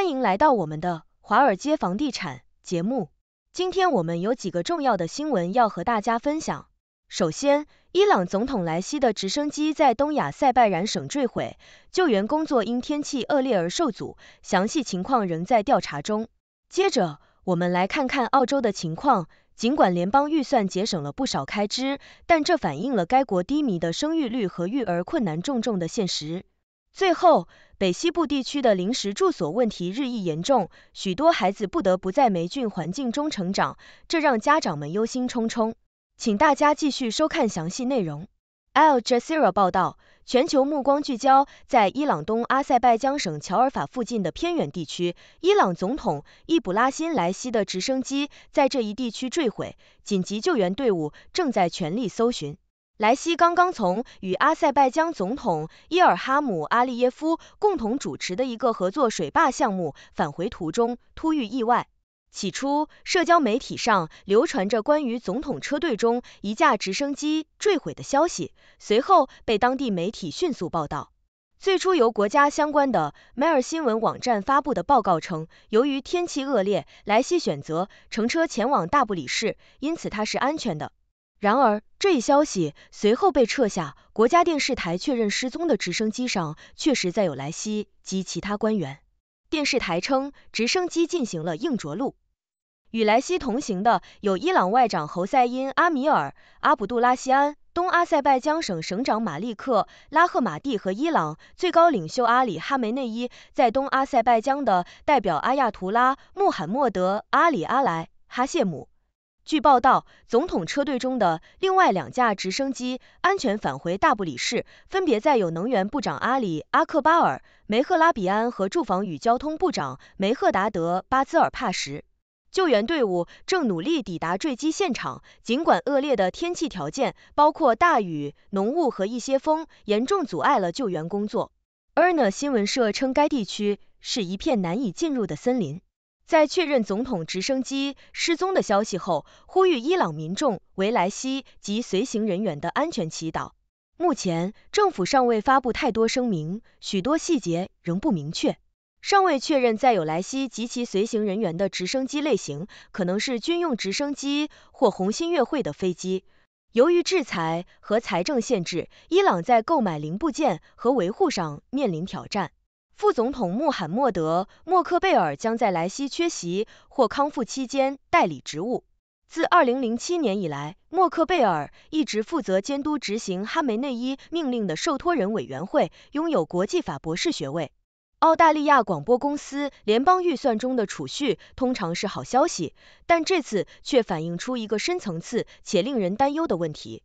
欢迎来到我们的华尔街房地产节目。今天我们有几个重要的新闻要和大家分享。首先，伊朗总统莱西的直升机在东亚塞拜然省坠毁，救援工作因天气恶劣而受阻，详细情况仍在调查中。接着，我们来看看澳洲的情况。尽管联邦预算节省了不少开支，但这反映了该国低迷的生育率和育儿困难重重的现实。最后，北西部地区的临时住所问题日益严重，许多孩子不得不在霉菌环境中成长，这让家长们忧心忡忡。请大家继续收看详细内容。Al Jazeera 报道，全球目光聚焦在伊朗东阿塞拜疆省乔尔法附近的偏远地区，伊朗总统易卜拉欣莱西的直升机在这一地区坠毁，紧急救援队伍正在全力搜寻。莱西刚刚从与阿塞拜疆总统伊尔哈姆·阿利耶夫共同主持的一个合作水坝项目返回途中，突遇意外。起初，社交媒体上流传着关于总统车队中一架直升机坠毁的消息，随后被当地媒体迅速报道。最初由国家相关的梅尔新闻网站发布的报告称，由于天气恶劣，莱西选择乘车前往大布里市，因此他是安全的。然而，这一消息随后被撤下。国家电视台确认，失踪的直升机上确实载有莱西及其他官员。电视台称，直升机进行了硬着陆。与莱西同行的有伊朗外长侯赛因·阿米尔·阿卜杜拉西安、东阿塞拜疆省省长马利克·拉赫马蒂和伊朗最高领袖阿里·哈梅内伊在东阿塞拜疆的代表阿亚图拉·穆罕默德·阿里·阿莱·哈谢姆。据报道，总统车队中的另外两架直升机安全返回大布里市，分别载有能源部长阿里·阿克巴尔·梅赫拉比安和住房与交通部长梅赫达德·巴兹尔帕什。救援队伍正努力抵达坠机现场，尽管恶劣的天气条件，包括大雨、浓雾和一些风，严重阻碍了救援工作。Enera 新闻社称，该地区是一片难以进入的森林。在确认总统直升机失踪的消息后，呼吁伊朗民众为莱西及随行人员的安全祈祷。目前，政府尚未发布太多声明，许多细节仍不明确。尚未确认载有莱西及其随行人员的直升机类型，可能是军用直升机或红新月会的飞机。由于制裁和财政限制，伊朗在购买零部件和维护上面临挑战。副总统穆罕默德·默克贝尔将在莱西缺席或康复期间代理职务。自2007年以来，默克贝尔一直负责监督执行哈梅内伊命令的受托人委员会，拥有国际法博士学位。澳大利亚广播公司，联邦预算中的储蓄通常是好消息，但这次却反映出一个深层次且令人担忧的问题。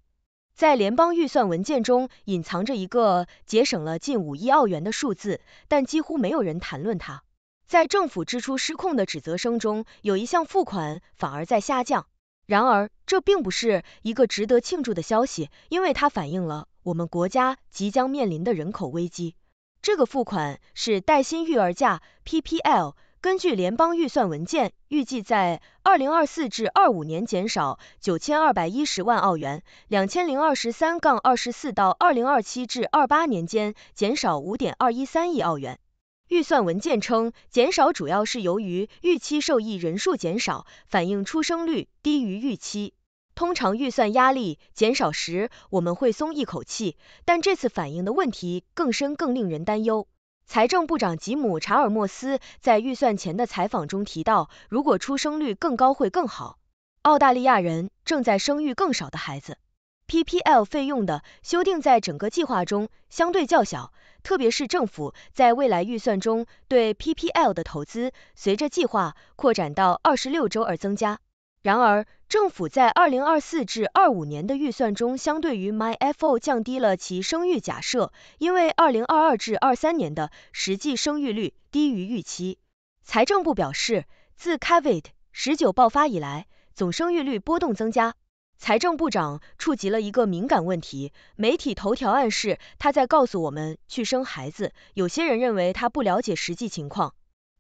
在联邦预算文件中隐藏着一个节省了近五亿澳元的数字，但几乎没有人谈论它。在政府支出失控的指责声中，有一项付款反而在下降。然而，这并不是一个值得庆祝的消息，因为它反映了我们国家即将面临的人口危机。这个付款是带薪育儿假。根据联邦预算文件，预计在2024至25年减少9,210万澳元，2023-24到2027至28年间减少5.213亿澳元。预算文件称，减少主要是由于预期受益人数减少，反映出生率低于预期。通常预算压力减少时，我们会松一口气，但这次反映的问题更深，更令人担忧。财政部长吉姆·查尔莫斯在预算前的采访中提到，如果出生率更高会更好。澳大利亚人正在生育更少的孩子。PPL 费用的修订在整个计划中相对较小，特别是政府在未来预算中对 PPL 的投资随着计划扩展到二十六周而增加。然而，政府在2024至25年的预算中，相对于 MyFO 降低了其生育假设，因为2022至23年的实际生育率低于预期。财政部表示，自 Covid 十九爆发以来，总生育率波动增加。财政部长触及了一个敏感问题，媒体头条暗示他在告诉我们去生孩子。有些人认为他不了解实际情况。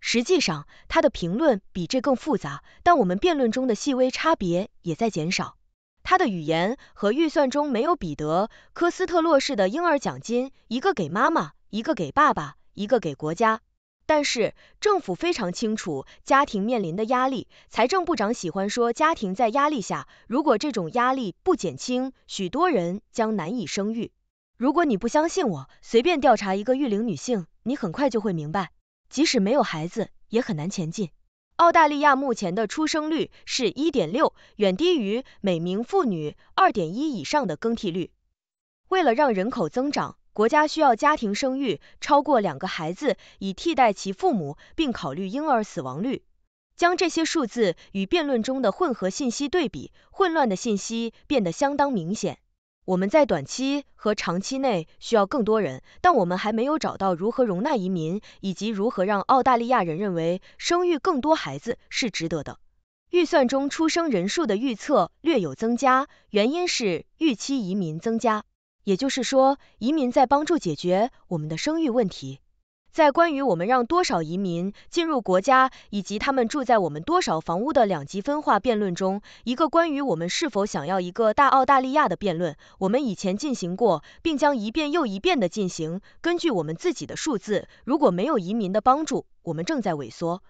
实际上，他的评论比这更复杂，但我们辩论中的细微差别也在减少。他的语言和预算中没有彼得·科斯特洛式的婴儿奖金，一个给妈妈，一个给爸爸，一个给国家。但是政府非常清楚家庭面临的压力，财政部长喜欢说家庭在压力下，如果这种压力不减轻，许多人将难以生育。如果你不相信我，随便调查一个育龄女性，你很快就会明白。即使没有孩子，也很难前进。澳大利亚目前的出生率是1.6，远低于每名妇女2.1以上的更替率。为了让人口增长，国家需要家庭生育超过两个孩子，以替代其父母，并考虑婴儿死亡率。将这些数字与辩论中的混合信息对比，混乱的信息变得相当明显。我们在短期和长期内需要更多人，但我们还没有找到如何容纳移民以及如何让澳大利亚人认为生育更多孩子是值得的。预算中出生人数的预测略有增加，原因是预期移民增加，也就是说，移民在帮助解决我们的生育问题。在关于我们让多少移民进入国家以及他们住在我们多少房屋的两极分化辩论中，一个关于我们是否想要一个大澳大利亚的辩论，我们以前进行过，并将一遍又一遍地进行。根据我们自己的数字，如果没有移民的帮助，我们正在萎缩。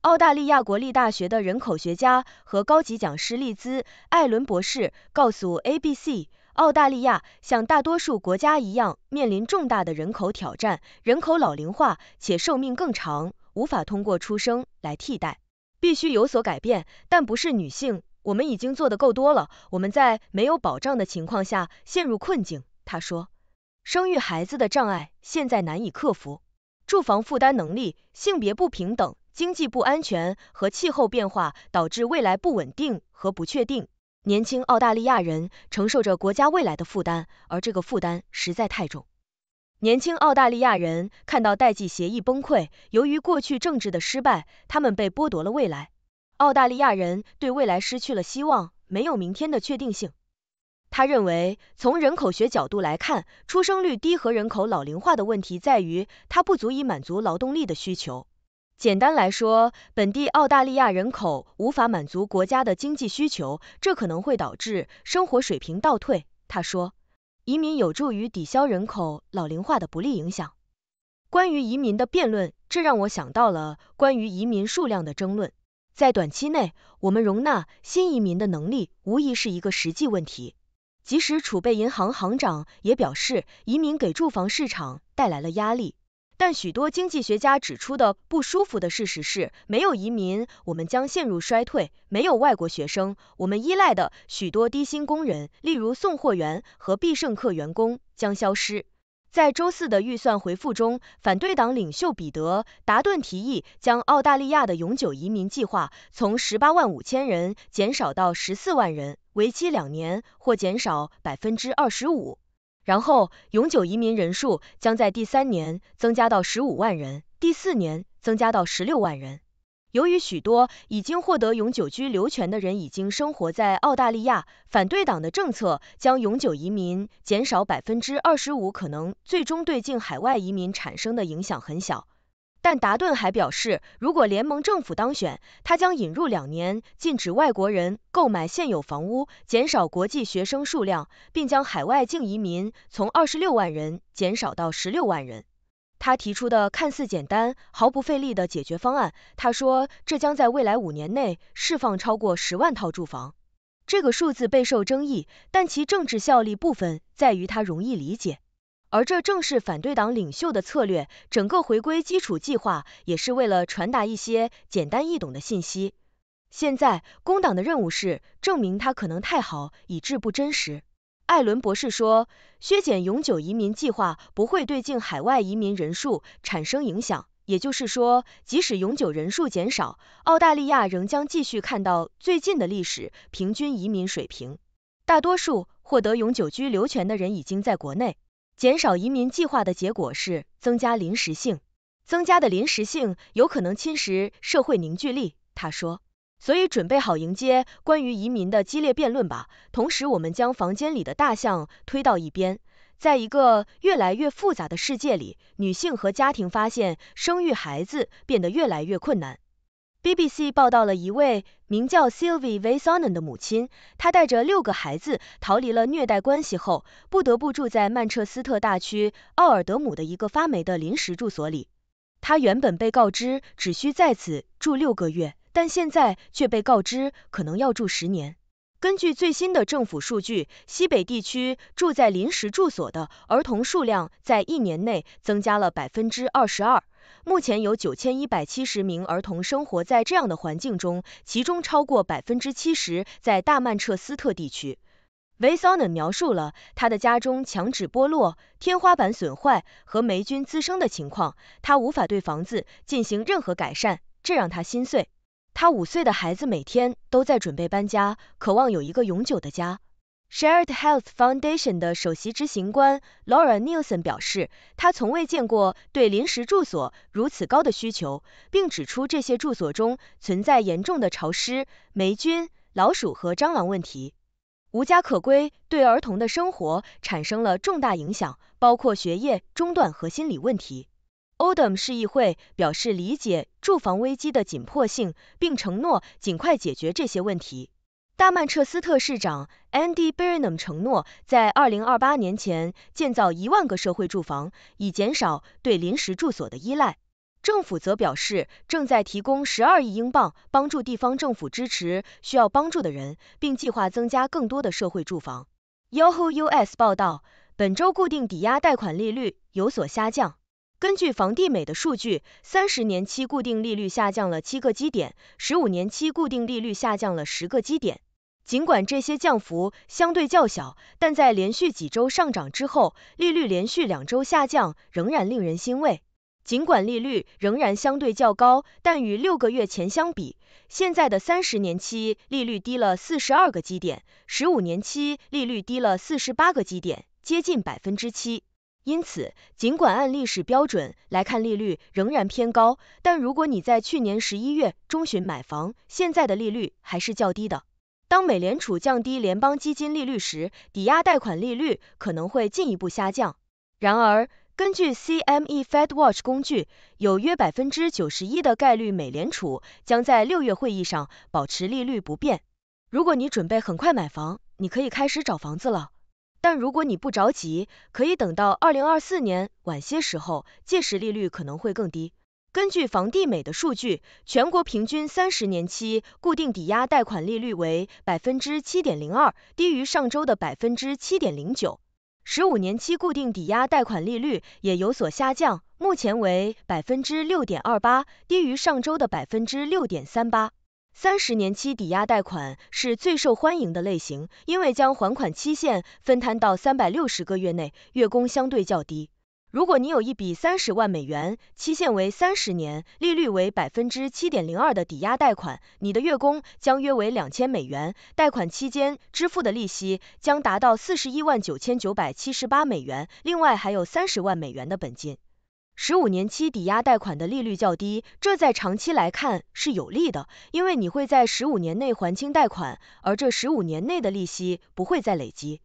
澳大利亚国立大学的人口学家和高级讲师利兹·艾伦博士告诉 ABC。澳大利亚像大多数国家一样，面临重大的人口挑战，人口老龄化且寿命更长，无法通过出生来替代，必须有所改变，但不是女性。我们已经做得够多了，我们在没有保障的情况下陷入困境。她说，生育孩子的障碍现在难以克服，住房负担能力、性别不平等、经济不安全和气候变化导致未来不稳定和不确定。年轻澳大利亚人承受着国家未来的负担，而这个负担实在太重。年轻澳大利亚人看到代际协议崩溃，由于过去政治的失败，他们被剥夺了未来。澳大利亚人对未来失去了希望，没有明天的确定性。他认为，从人口学角度来看，出生率低和人口老龄化的问题在于，它不足以满足劳动力的需求。简单来说，本地澳大利亚人口无法满足国家的经济需求，这可能会导致生活水平倒退。他说，移民有助于抵消人口老龄化的不利影响。关于移民的辩论，这让我想到了关于移民数量的争论。在短期内，我们容纳新移民的能力无疑是一个实际问题。即使储备银行行长也表示，移民给住房市场带来了压力。但许多经济学家指出的不舒服的事实是，没有移民，我们将陷入衰退；没有外国学生，我们依赖的许多低薪工人，例如送货员和必胜客员工，将消失。在周四的预算回复中，反对党领袖彼得·达顿提议将澳大利亚的永久移民计划从十八万五千人减少到十四万人，为期两年，或减少百分之二十五。然后，永久移民人数将在第三年增加到十五万人，第四年增加到十六万人。由于许多已经获得永久居留权的人已经生活在澳大利亚，反对党的政策将永久移民减少百分之二十五，可能最终对近海外移民产生的影响很小。但达顿还表示，如果联盟政府当选，他将引入两年禁止外国人购买现有房屋，减少国际学生数量，并将海外净移民从二十六万人减少到十六万人。他提出的看似简单、毫不费力的解决方案，他说这将在未来五年内释放超过十万套住房。这个数字备受争议，但其政治效力部分在于它容易理解。而这正是反对党领袖的策略。整个回归基础计划也是为了传达一些简单易懂的信息。现在工党的任务是证明它可能太好以致不真实。艾伦博士说，削减永久移民计划不会对境海外移民人数产生影响，也就是说，即使永久人数减少，澳大利亚仍将继续看到最近的历史平均移民水平。大多数获得永久居留权的人已经在国内。减少移民计划的结果是增加临时性，增加的临时性有可能侵蚀社会凝聚力。他说，所以准备好迎接关于移民的激烈辩论吧。同时，我们将房间里的大象推到一边。在一个越来越复杂的世界里，女性和家庭发现生育孩子变得越来越困难。BBC 报道了一位名叫 Sylvie v a s o n n 的母亲，她带着六个孩子逃离了虐待关系后，不得不住在曼彻斯特大区奥尔德姆的一个发霉的临时住所里。她原本被告知只需在此住六个月，但现在却被告知可能要住十年。根据最新的政府数据，西北地区住在临时住所的儿童数量在一年内增加了百分之二十二。目前有九千一百七十名儿童生活在这样的环境中，其中超过百分之七十在大曼彻斯特地区。维桑恩描述了他的家中墙纸剥落、天花板损坏和霉菌滋生的情况，他无法对房子进行任何改善，这让他心碎。他五岁的孩子每天都在准备搬家，渴望有一个永久的家。Shared Health Foundation 的首席执行官 Laura Nielsen 表示，他从未见过对临时住所如此高的需求，并指出这些住所中存在严重的潮湿、霉菌、老鼠和蟑螂问题。无家可归对儿童的生活产生了重大影响，包括学业中断和心理问题。Odom 市议会表示理解住房危机的紧迫性，并承诺尽快解决这些问题。大曼彻斯特市长 Andy Burnham 承诺在2028年前建造1万个社会住房，以减少对临时住所的依赖。政府则表示正在提供12亿英镑，帮助地方政府支持需要帮助的人，并计划增加更多的社会住房。Yahoo US 报道，本周固定抵押贷款利率有所下降。根据房地美的数据，30年期固定利率下降了7个基点，15年期固定利率下降了10个基点。尽管这些降幅相对较小，但在连续几周上涨之后，利率连续两周下降，仍然令人欣慰。尽管利率仍然相对较高，但与六个月前相比，现在的三十年期利率低了四十二个基点，十五年期利率低了四十八个基点，接近百分之七。因此，尽管按历史标准来看利率仍然偏高，但如果你在去年十一月中旬买房，现在的利率还是较低的。当美联储降低联邦基金利率时，抵押贷款利率可能会进一步下降。然而，根据 CME Fed Watch 工具，有约百分之九十一的概率美联储将在六月会议上保持利率不变。如果你准备很快买房，你可以开始找房子了。但如果你不着急，可以等到二零二四年晚些时候，届时利率可能会更低。根据房地美的数据，全国平均三十年期固定抵押贷款利率为百分之七点零二，低于上周的百分之七点零九。十五年期固定抵押贷款利率也有所下降，目前为百分之六点二八，低于上周的百分之六点三八。三十年期抵押贷款是最受欢迎的类型，因为将还款期限分摊到三百六十个月内，月供相对较低。如果你有一笔三十万美元、期限为三十年、利率为百分之七点零二的抵押贷款，你的月供将约为两千美元，贷款期间支付的利息将达到四十一万九千九百七十八美元，另外还有三十万美元的本金。十五年期抵押贷款的利率较低，这在长期来看是有利的，因为你会在十五年内还清贷款，而这十五年内的利息不会再累积。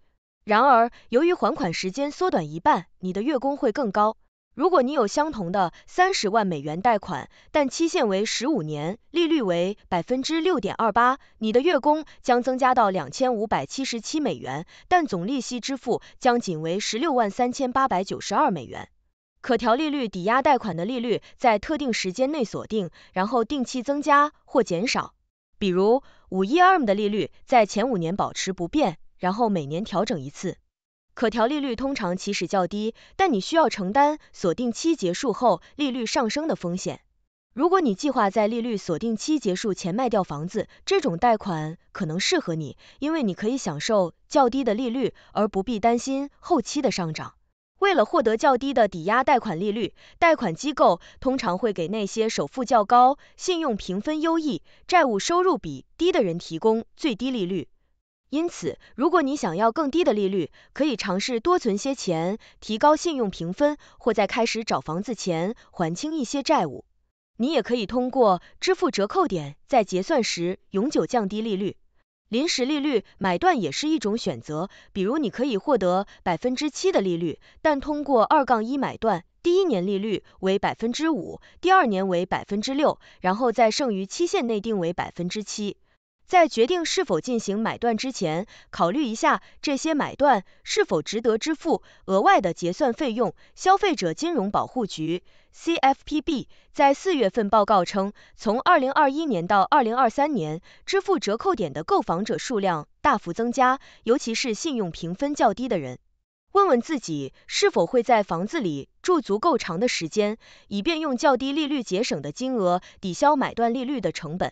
然而，由于还款时间缩短一半，你的月供会更高。如果你有相同的三十万美元贷款，但期限为十五年，利率为百分之六点二八，你的月供将增加到两千五百七十七美元，但总利息支付将仅为十六万三千八百九十二美元。可调利率抵押贷款的利率在特定时间内锁定，然后定期增加或减少。比如，五一 a r m 的利率在前五年保持不变。然后每年调整一次，可调利率通常起始较低，但你需要承担锁定期结束后利率上升的风险。如果你计划在利率锁定期结束前卖掉房子，这种贷款可能适合你，因为你可以享受较低的利率，而不必担心后期的上涨。为了获得较低的抵押贷款利率，贷款机构通常会给那些首付较高、信用评分优异、债务收入比低的人提供最低利率。因此，如果你想要更低的利率，可以尝试多存些钱，提高信用评分，或在开始找房子前还清一些债务。你也可以通过支付折扣点，在结算时永久降低利率。临时利率买断也是一种选择，比如你可以获得百分之七的利率，但通过二杠一买断，第一年利率为百分之五，第二年为百分之六，然后在剩余期限内定为百分之七。在决定是否进行买断之前，考虑一下这些买断是否值得支付额外的结算费用。消费者金融保护局 （CFPB） 在四月份报告称，从2021年到2023年，支付折扣点的购房者数量大幅增加，尤其是信用评分较低的人。问问自己，是否会在房子里住足够长的时间，以便用较低利率节省的金额抵消买断利率的成本。